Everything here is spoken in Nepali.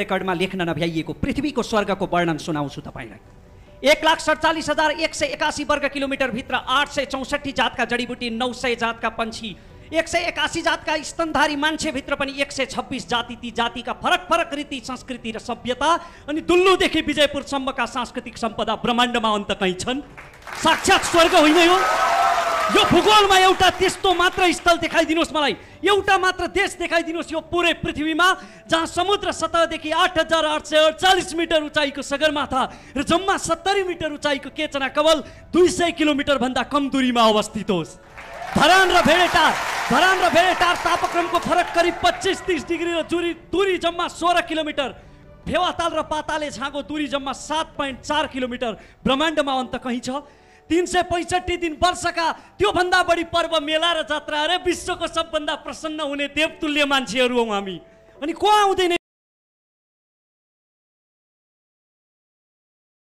रेकर्डमा लेख्न नभ्याइएको पृथ्वीको स्वर्गको वर्णन सुनाउँछु तपाईँलाई एक लाख सडचालिस हजार एक सय एकासी वर्ग किलोमिटरभित्र आठ सय चौसठी जातका जडीबुटी नौ सय जातका पन्छी एक सय एकासी जातका स्तनधारी मान्छेभित्र पनि एक सय छब्बिस जाति ती जातिका फरक फरक रीति संस्कृति र सभ्यता अनि दुल्लुदेखि विजयपुरसम्मका सांस्कृतिक सम्पदा ब्रह्माण्डमा अन्त कहीँ छन् साक्षात् स्वर्ग होइन यो यो भूगोलमा एउटा त्यस्तो मात्र स्थल देखाइदिनुहोस् मलाई एउटा मात्र देश देखाइदिनुहोस् यो पुरै पृथ्वीमा जहाँ समुद्र सतहदेखि आठ हजार आठ सय अडचालिस मिटर उचाइको सगरमाथा र जम्मा सत्तरी मिटर उचाइको केचना कवल दुई सय किलोमिटरभन्दा कम दुरीमा अवस्थित होस् धरान र भेडेटार धरान र भेडेटार तापक्रमको फरक करिब पच्चिस तिस डिग्री र दुरी दुरी जम्मा सोह्र किलोमिटर फेवाताल र पाताले छाँगो दुरी जम्मा सात पोइन्ट चार किलोमिटर ब्रह्माण्डमा अन्त कहीँ छ तिन सय पैँसठी दिन वर्षका त्योभन्दा बढी पर्व मेला र जात्रा विश्वको सबभन्दा प्रसन्न हुने देवतुल्य मान्छेहरू हौ हामी अनि को आउँदैन